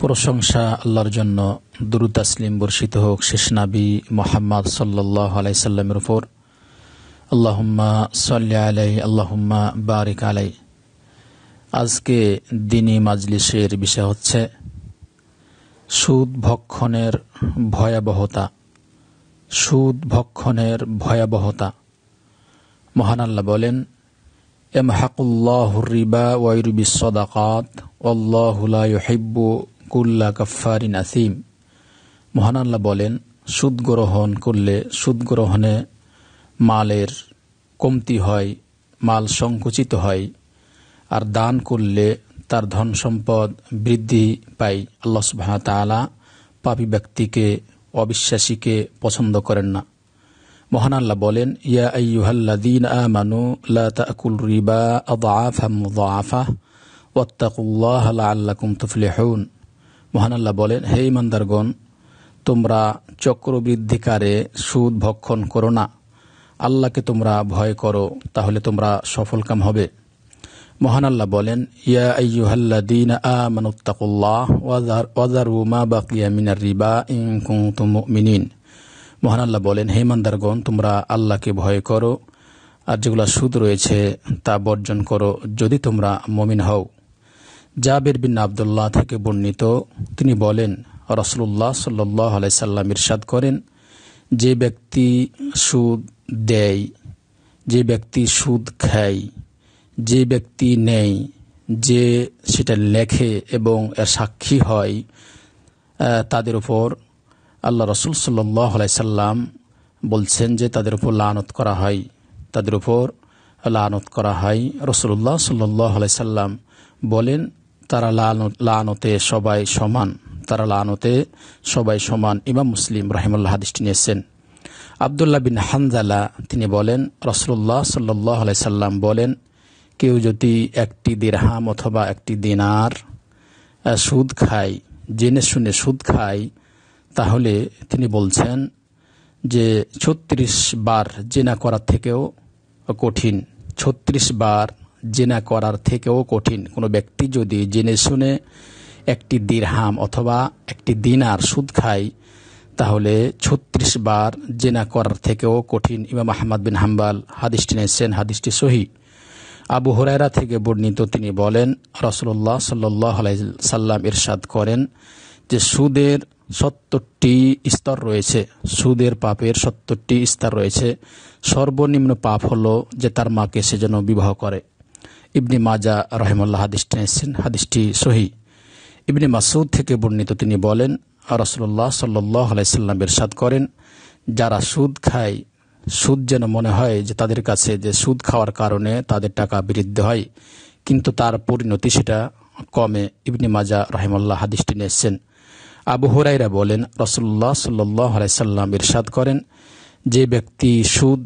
প্রশংসা আল্লাহর জন্য দুরু তাসলিম বর্ষিত হোক শেষ নাবি মোহাম্মদ সাল্লাহ সাল্লামের উপর আল্লাহম্মা সাল্লি আলাই আল্লাহম্মা বারিক আলাই আজকে দিনী মাজলিসের বিষয় হচ্ছে সুদ ভক্ষণের ভয়াবহতা সুদ ভক্ষণের ভয়াবহতা মহান আল্লাহ বলেন এম হাকুল্লাহ রিবা ওয়াইরুবি সদাকাত অল্লাহুল্লাহ হিব্বু কুল্লা কাফারিন আসিম মহান আল্লাহ বলেন সুদ গ্রহণ করলে সুদ গ্রহণে মালের কমতি হয় মাল সংকুচিত হয় আর দান করলে তার ধন সম্পদ বৃদ্ধি পায় আল্লাহ সুবাহ আলা পাপি ব্যক্তিকে অবিশ্বাসীকে পছন্দ করেন না মহান আল্লাহ বলেন ইয়া আইয়ুহাল্লাদিন আমানু লা তাকুল রিবা আদআফা মুদআফা ওয়াত্তাকুল্লাহ কুমতুফলে তুফলিহুন মহানাল্লাহ বলেন হে ইমানদারগণ তোমরা চক্রবৃদ্ধিকারে সুদ ভক্ষণ করো না আল্লাহকে তোমরা ভয় করো তাহলে তোমরা সফলকাম হবে মহান আল্লাহ বলেন ইয়া আইয়ুহাল্লা দিন আমানুত্তাকুল্লাহ ওয়াজারু মা বাকিয়া মিনার রিবা ইং মিনিন মহান বলেন হে ইমানদারগণ তোমরা আল্লাহকে ভয় করো আর যেগুলো সুদ রয়েছে তা বর্জন করো যদি তোমরা মমিন হও জাবির বিন আবদুল্লাহ থেকে বর্ণিত তিনি বলেন রসুল্লাহ সাল্লাহ আলাইসাল্লাম ইরশাদ করেন যে ব্যক্তি সুদ দেয় যে ব্যক্তি সুদ খায় যে ব্যক্তি নেয় যে সেটা লেখে এবং এর সাক্ষী হয় তাদের উপর আল্লাহ রসুল সাল্লাহ আলাইসাল্লাম বলছেন যে তাদের উপর লানত করা হয় তাদের উপর লানত করা হয় রসুল্লাহ সাল্লাহ আলাইসাল্লাম বলেন তারা লানতে সবাই সমান তারা লানতে সবাই সমান ইমাম মুসলিম রাহিমুল্লাহ হাদিসটি নিয়েছেন আবদুল্লাহ বিন হানজালা তিনি বলেন রসুল্লাহ সাল্লাহ সাল্লাম বলেন কেউ যদি একটি দিরহাম অথবা একটি দিনার সুদ খায় জেনে শুনে সুদ খায় তাহলে তিনি বলছেন যে ছত্রিশ বার জেনা করার থেকেও কঠিন ছত্রিশ বার জেনা করার থেকেও কঠিন কোনো ব্যক্তি যদি জেনে শুনে একটি দিরহাম অথবা একটি দিনার সুদ খায় তাহলে ছত্রিশ বার জেনা করার থেকেও কঠিন ইমাম আহমদ বিন হাম্বাল হাদিসটি নেছেন হাদিসটি সহি আবু হরাইরা থেকে বর্ণিত তিনি বলেন রসল্লাহ সাল্লাহ সাল্লাম ইরশাদ করেন যে সুদের সত্তরটি স্তর রয়েছে সুদের পাপের সত্তরটি স্তর রয়েছে সর্বনিম্ন পাপ হল যে তার মাকে সে যেন বিবাহ করে ইবনি মাজা রহেমুল্লাহ হাদিসটি এনেছেন হাদিসটি সহি ইবনি মাসুদ থেকে বর্ণিত তিনি বলেন রসুল্লাহ সাল্লাহ আলাইসাল্লাম এরশাদ করেন যারা সুদ খায় সুদ যেন মনে হয় যে তাদের কাছে যে সুদ খাওয়ার কারণে তাদের টাকা বৃদ্ধ হয় কিন্তু তার পরিণতি সেটা কমে ইবনি মাজা রহেমুল্লাহ হাদিসটি নিয়েছেন আবু হরাইরা বলেন রসুল্লাহ সাল্লাহ আলাইসাল্লাম ইরশাদ করেন যে ব্যক্তি সুদ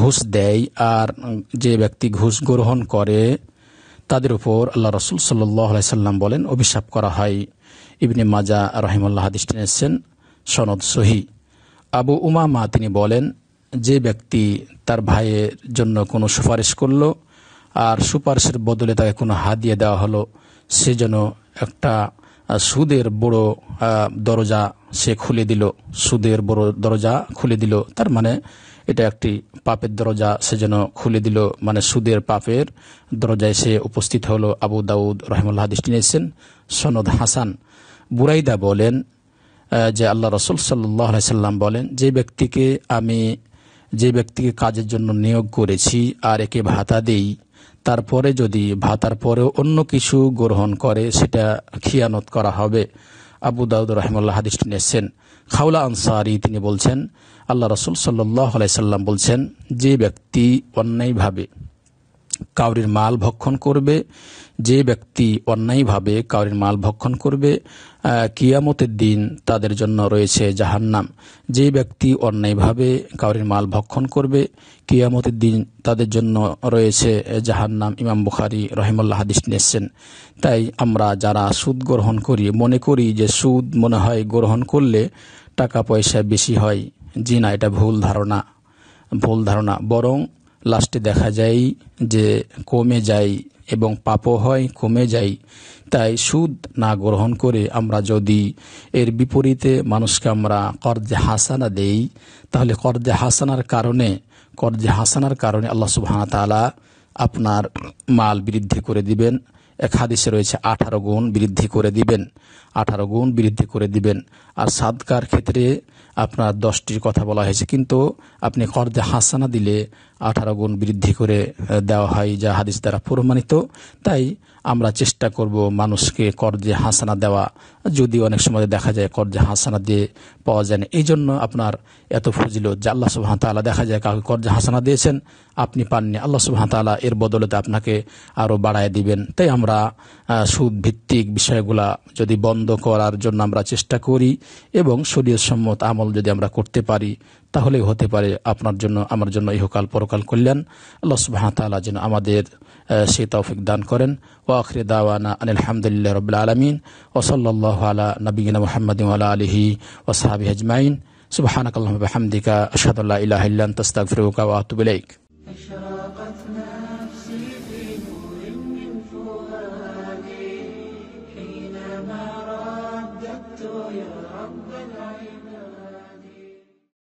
ঘুষ দেয় আর যে ব্যক্তি ঘুষ গ্রহণ করে তাদের উপর আল্লাহ রসুল সাল্লাই সাল্লাম বলেন অভিশাপ করা হয় ইবনে মাজা রহিমুল্লাহ হাদিস সনদ সহি আবু উমামা তিনি বলেন যে ব্যক্তি তার ভাইয়ের জন্য কোনো সুপারিশ করল আর সুপারিশের বদলে তাকে কোনো হাদিয়ে দেওয়া হলো সে যেন একটা সুদের বড় দরজা সে খুলে দিল সুদের বড় দরজা খুলে দিল তার মানে এটা একটি পাপের দরজা সে যেন খুলে দিল মানে সুদের পাপের দরজায় সে উপস্থিত হলো আবু দাউদ রহমুল্লাহ দৃষ্টি নিয়েছেন সনদ হাসান বুরাইদা বলেন যে আল্লাহ রসুল সাল্লাহ সাল্লাম বলেন যে ব্যক্তিকে আমি যে ব্যক্তিকে কাজের জন্য নিয়োগ করেছি আর একে ভাতা দেই তারপরে যদি ভাতার পরেও অন্য কিছু গ্রহণ করে সেটা খিয়ানত করা হবে আবু দাউদ রহমুল্লাহ হাদিসটি নিয়েছেন খাউলা আনসারি তিনি বলছেন আল্লাহ রসুল সাল্লাই আলাইসাল্লাম বলছেন যে ব্যক্তি অন্যায়ভাবে কাউরির মাল ভক্ষণ করবে যে ব্যক্তি অন্যায়ভাবে কাউরির মাল ভক্ষণ করবে কিয়ামতের দিন তাদের জন্য রয়েছে জাহান্নাম যে ব্যক্তি অন্যায়ভাবে কাউরির মাল ভক্ষণ করবে কিয়ামতের দিন তাদের জন্য রয়েছে জাহান্নাম ইমাম বুখারি রহিমুল্লাহ হাদিস নিয়েছেন তাই আমরা যারা সুদ গ্রহণ করি মনে করি যে সুদ মনে হয় গ্রহণ করলে টাকা পয়সা বেশি হয় জি না এটা ভুল ধারণা ভুল ধারণা বরং লাস্টে দেখা যায় যে কমে যায় এবং পাপও হয় কমে যায় তাই সুদ না গ্রহণ করে আমরা যদি এর বিপরীতে মানুষকে আমরা কর্জে হাসানা দেই তাহলে কর্জে হাসানার কারণে কর্জে হাসানার কারণে আল্লাহ সুবাহানা তালা আপনার মাল বৃদ্ধি করে দিবেন এক হাদিসে রয়েছে আঠারো গুণ বৃদ্ধি করে দিবেন আঠারো গুণ বৃদ্ধি করে দিবেন আর সাদকার ক্ষেত্রে আপনার দশটির কথা বলা হয়েছে কিন্তু আপনি কর্জে হাসানা দিলে আঠারো গুণ বৃদ্ধি করে দেওয়া হয় যা হাদিস দ্বারা প্রমাণিত তাই আমরা চেষ্টা করব মানুষকে কর্জে হাসানা দেওয়া যদি অনেক সময় দেখা যায় কর্জে হাসানা দিয়ে পাওয়া যায় না এই জন্য আপনার এত ফজিল যে আল্লাহ সুবাহ তালা দেখা যায় কাউকে কর্জে হাসানা দিয়েছেন আপনি পাননি আল্লাহ সুবাহ তালা এর বদলেতে আপনাকে আরও বাড়ায় দিবেন তাই আমরা সুদ ভিত্তিক বিষয়গুলা যদি বন্ধ করার জন্য আমরা চেষ্টা করি এবং শরীর সম্মত আমল যদি আমরা করতে পারি তাহলে হতে পারে আপনার জন্য আমার জন্য ইহকাল পরকাল কল্যাণ আল্লাহ তালা যেন আমাদের সে তৌফিক দান করেন ও আখরে দাওয়ানা হামদুলিল্লাহ রবিল আলমিন ও সাল্লাহ আলা নবীনা মোহাম্মদিম আলা আলহি ও সাহাবি হজমাইন সুবাহানকাল্লাহ হামদিকা আসাদুল্লাহ ইলাহিল্লান তস্তাক ফিরুকা ওয়াতুবিলাইক